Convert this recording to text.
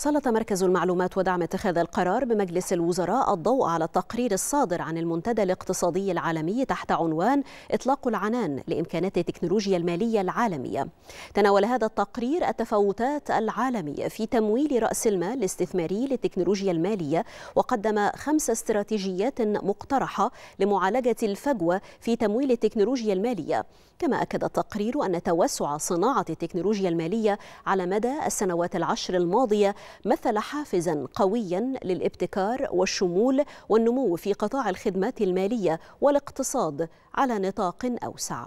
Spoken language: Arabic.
سلط مركز المعلومات ودعم اتخاذ القرار بمجلس الوزراء الضوء على التقرير الصادر عن المنتدى الاقتصادي العالمي تحت عنوان إطلاق العنان لإمكانات التكنولوجيا المالية العالمية تناول هذا التقرير التفاوتات العالمية في تمويل رأس المال الاستثماري للتكنولوجيا المالية وقدم خمس استراتيجيات مقترحة لمعالجة الفجوة في تمويل التكنولوجيا المالية كما أكد التقرير أن توسع صناعة التكنولوجيا المالية على مدى السنوات العشر الماضية مثل حافزا قويا للابتكار والشمول والنمو في قطاع الخدمات المالية والاقتصاد على نطاق أوسع.